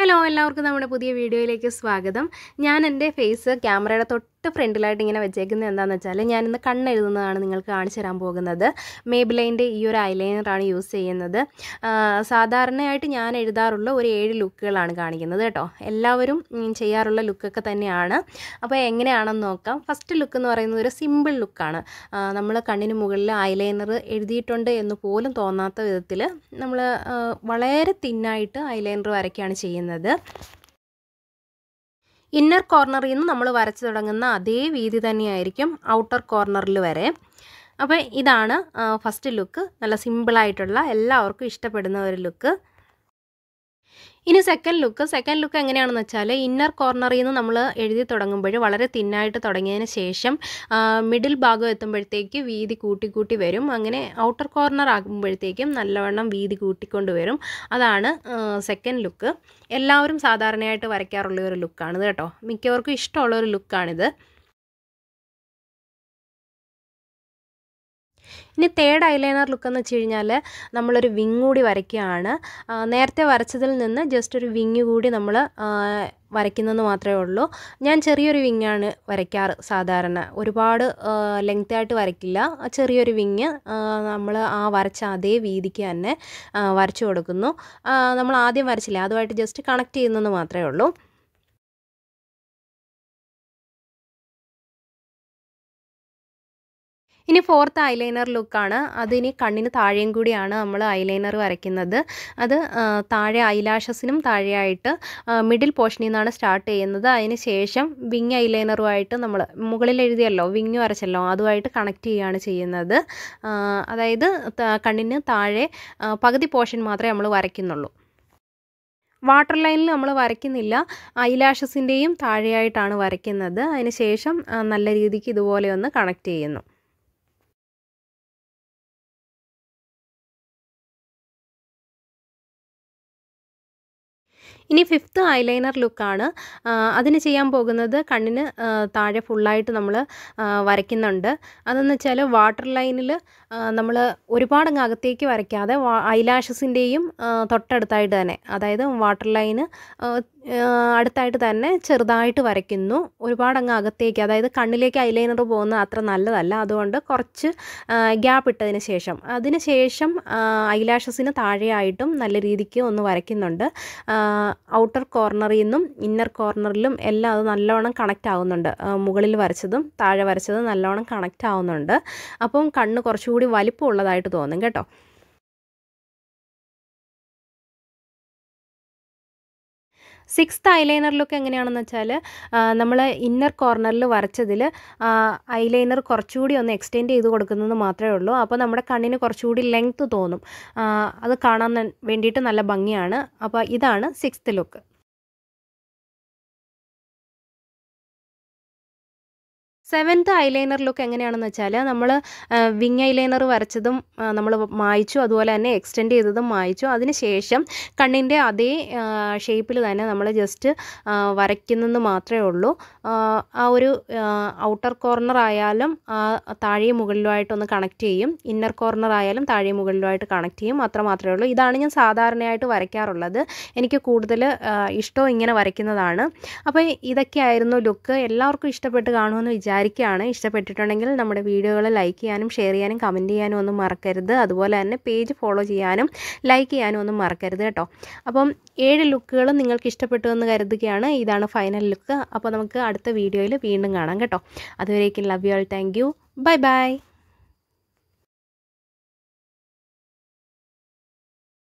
hello എല്ലാവർക്കും നമ്മുടെ പുതിയ വീഡിയോയിലേക്ക് സ്വാഗതം ഞാൻ എൻ്റെ ഫേസ് ക്യാമറയുടെ തൊട്ട് തൊട്ട് ഫ്രണ്ടിലായിട്ട് ഇങ്ങനെ വെച്ചേക്കുന്നത് എന്താണെന്ന് വെച്ചാൽ ഞാനിന്ന് കണ്ണെഴുതുന്നതാണ് നിങ്ങൾക്ക് കാണിച്ചു തരാൻ പോകുന്നത് മേബിലൈൻ്റെ ഈ ഒരു ഐലൈനറാണ് യൂസ് ചെയ്യുന്നത് സാധാരണയായിട്ട് ഞാൻ എഴുതാറുള്ള ഒരു ഏഴ് ലുക്കുകളാണ് കാണിക്കുന്നത് കേട്ടോ എല്ലാവരും ചെയ്യാറുള്ള ലുക്കൊക്കെ തന്നെയാണ് അപ്പോൾ എങ്ങനെയാണെന്ന് നോക്കാം ഫസ്റ്റ് ലുക്ക് എന്ന് പറയുന്നത് ഒരു സിമ്പിൾ ലുക്കാണ് നമ്മൾ കണ്ണിന് മുകളിൽ ഐലൈനർ എഴുതിയിട്ടുണ്ട് എന്ന് പോലും തോന്നാത്ത വിധത്തിൽ നമ്മൾ വളരെ തിന്നായിട്ട് ഐലൈനർ വരയ്ക്കുകയാണ് ചെയ്യുന്നത് ഇന്നർ കോർണറിൽ നിന്ന് നമ്മൾ വരച്ചു തുടങ്ങുന്ന അതേ വീതി തന്നെയായിരിക്കും ഔട്ടർ കോർണറിൽ വരെ അപ്പോൾ ഇതാണ് ഫസ്റ്റ് ലുക്ക് നല്ല സിമ്പിളായിട്ടുള്ള എല്ലാവർക്കും ഇഷ്ടപ്പെടുന്ന ഒരു ലുക്ക് ഇനി സെക്കൻഡ് ലുക്ക് സെക്കൻഡ് ലുക്ക് എങ്ങനെയാണെന്ന് വെച്ചാൽ ഇന്നർ കോർണറിൽ നിന്ന് നമ്മൾ എഴുതി തുടങ്ങുമ്പോൾ വളരെ തിന്നായിട്ട് തുടങ്ങിയതിന് ശേഷം മിഡിൽ ഭാഗം എത്തുമ്പോഴത്തേക്ക് വീതി കൂട്ടി കൂട്ടി വരും അങ്ങനെ ഔട്ടർ കോർണർ ആകുമ്പോഴത്തേക്കും നല്ലവണ്ണം വീതി കൂട്ടിക്കൊണ്ട് വരും അതാണ് സെക്കൻഡ് ലുക്ക് എല്ലാവരും സാധാരണയായിട്ട് വരയ്ക്കാറുള്ള ഒരു ലുക്കാണിത് കേട്ടോ മിക്കവർക്കും ഇഷ്ടമുള്ള ഒരു ലുക്കാണിത് ഇനി തേർഡ് ഐലൈനർ ലുക്ക് എന്ന് വെച്ച് കഴിഞ്ഞാൽ നമ്മളൊരു വിങ് കൂടി വരയ്ക്കുകയാണ് നേരത്തെ വരച്ചതിൽ നിന്ന് ജസ്റ്റ് ഒരു വിങ് കൂടി നമ്മൾ വരയ്ക്കുന്നതെന്ന് മാത്രമേ ഉള്ളൂ ഞാൻ ചെറിയൊരു വിങ്ങാണ് വരയ്ക്കാറ് സാധാരണ ഒരുപാട് ലെങ്ത് ആയിട്ട് വരയ്ക്കില്ല ചെറിയൊരു വിങ് നമ്മൾ ആ വരച്ച അതേ വീതിക്ക് തന്നെ വരച്ചു കൊടുക്കുന്നു നമ്മൾ ആദ്യം വരച്ചില്ല അതുമായിട്ട് ജസ്റ്റ് കണക്ട് ചെയ്യുന്നതെന്ന് മാത്രമേ ഉള്ളൂ ഇനി ഫോർത്ത് ഐലൈനർ ലുക്കാണ് അതിനി കണ്ണിന് താഴെയും കൂടിയാണ് നമ്മൾ ഐലൈനർ വരയ്ക്കുന്നത് അത് താഴെ ഐലാഷസിനും താഴെയായിട്ട് മിഡിൽ പോർഷനിൽ നിന്നാണ് സ്റ്റാർട്ട് ചെയ്യുന്നത് അതിന് ശേഷം വിങ് ഐലൈനറുമായിട്ട് നമ്മൾ മുകളിൽ എഴുതിയല്ലോ വിങ് വരച്ചല്ലോ അതുമായിട്ട് കണക്ട് ചെയ്യുകയാണ് ചെയ്യുന്നത് അതായത് കണ്ണിന് താഴെ പകുതി പോർഷൻ മാത്രമേ നമ്മൾ വരയ്ക്കുന്നുള്ളൂ വാട്ടർ ലൈനിൽ നമ്മൾ വരയ്ക്കുന്നില്ല ഐലാഷസിൻ്റെയും താഴെയായിട്ടാണ് വരയ്ക്കുന്നത് അതിന് ശേഷം നല്ല രീതിക്ക് ഇതുപോലെ ഒന്ന് കണക്ട് ചെയ്യുന്നു ഇനി ഫിഫ്ത്ത് ഐലൈനർ ലുക്കാണ് അതിന് ചെയ്യാൻ പോകുന്നത് കണ്ണിന് താഴെ ഫുള്ളായിട്ട് നമ്മൾ വരയ്ക്കുന്നുണ്ട് അതെന്ന് വെച്ചാൽ വാട്ടർ ലൈനിൽ നമ്മൾ ഒരുപാടങ്ങ് അകത്തേക്ക് വരയ്ക്കാതെ ഐലാഷസിൻ്റെയും തൊട്ടടുത്തായിട്ട് തന്നെ അതായത് വാട്ടർ ലൈന് അടുത്തായിട്ട് തന്നെ ചെറുതായിട്ട് വരയ്ക്കുന്നു ഒരുപാട് അങ്ങ് അകത്തേക്ക് അതായത് കണ്ണിലേക്ക് ഐലൈനർ പോകുന്ന അത്ര നല്ലതല്ല അതുകൊണ്ട് കുറച്ച് ഗ്യാപ്പ് ഇട്ടതിന് ശേഷം അതിന് ശേഷം ഐലാഷസിന് താഴെയായിട്ടും നല്ല രീതിക്ക് ഒന്ന് വരയ്ക്കുന്നുണ്ട് ഔട്ടർ കോർണറിൽ നിന്നും ഇന്നർ കോർണറിലും എല്ലാം അത് നല്ലോണം കണക്റ്റ് ആവുന്നുണ്ട് മുകളിൽ വരച്ചതും താഴെ വരച്ചതും നല്ലോണം കണക്റ്റ് ആവുന്നുണ്ട് അപ്പം കണ്ണ് കുറച്ചുകൂടി വലിപ്പമുള്ളതായിട്ട് തോന്നും കേട്ടോ സിക്സ്ത് ഐലൈനറിലൊക്കെ എങ്ങനെയാണെന്ന് വെച്ചാൽ നമ്മൾ ഇന്നർ കോർണറിൽ വരച്ചതിൽ ഐലൈനർ കുറച്ചുകൂടി ഒന്ന് എക്സ്റ്റെൻഡ് ചെയ്ത് കൊടുക്കുന്നത് മാത്രമേ ഉള്ളൂ അപ്പോൾ നമ്മുടെ കണ്ണിന് കുറച്ചുകൂടി ലെങ്ത്ത് തോന്നും അത് കാണാൻ വേണ്ടിയിട്ട് നല്ല ഭംഗിയാണ് അപ്പോൾ ഇതാണ് sixth look seventh eyeliner look എങ്ങനെയാണെന്ന് വെച്ചാൽ നമ്മൾ വിങ് ഐലൈനർ വരച്ചതും നമ്മൾ മായ്ച്ചു അതുപോലെ തന്നെ എക്സ്റ്റെൻഡ് ചെയ്തതും മായ്ച്ചു അതിനുശേഷം കണ്ണിൻ്റെ അതേ ഷേപ്പിൽ തന്നെ നമ്മൾ ജസ്റ്റ് വരയ്ക്കുന്നെന്ന് മാത്രമേ ഉള്ളൂ ആ ഒരു ഔട്ടർ കോർണർ ആയാലും താഴെ മുകളിലുമായിട്ടൊന്ന് കണക്ട് ചെയ്യും ഇന്നർ കോർണർ ആയാലും താഴെ മുകളിലുമായിട്ട് കണക്ട് ചെയ്യും അത്ര മാത്രമേ ഉള്ളൂ ഇതാണ് ഞാൻ സാധാരണയായിട്ട് വരയ്ക്കാറുള്ളത് എനിക്ക് കൂടുതൽ ഇഷ്ടം ഇങ്ങനെ വരയ്ക്കുന്നതാണ് അപ്പോൾ ഇതൊക്കെയായിരുന്നു ലുക്ക് എല്ലാവർക്കും ഇഷ്ടപ്പെട്ട് കാണുമെന്ന് വിചാരിച്ചു വിചാരിക്കുകയാണ് ഇഷ്ടപ്പെട്ടിട്ടുണ്ടെങ്കിൽ നമ്മുടെ വീഡിയോകൾ ലൈക്ക് ചെയ്യാനും ഷെയർ ചെയ്യാനും കമൻറ്റ് ചെയ്യാനും ഒന്നും മറക്കരുത് അതുപോലെ തന്നെ പേജ് ഫോളോ ചെയ്യാനും ലൈക്ക് ചെയ്യാനും ഒന്നും മറക്കരുത് കേട്ടോ അപ്പം ഏഴ് ലുക്കുകൾ നിങ്ങൾക്ക് ഇഷ്ടപ്പെട്ടു എന്ന് കരുതുകയാണ് ഇതാണ് ഫൈനൽ ലുക്ക് അപ്പോൾ നമുക്ക് അടുത്ത വീഡിയോയിൽ വീണ്ടും കാണാം കേട്ടോ അതുവരേക്കും love you all thank you bye by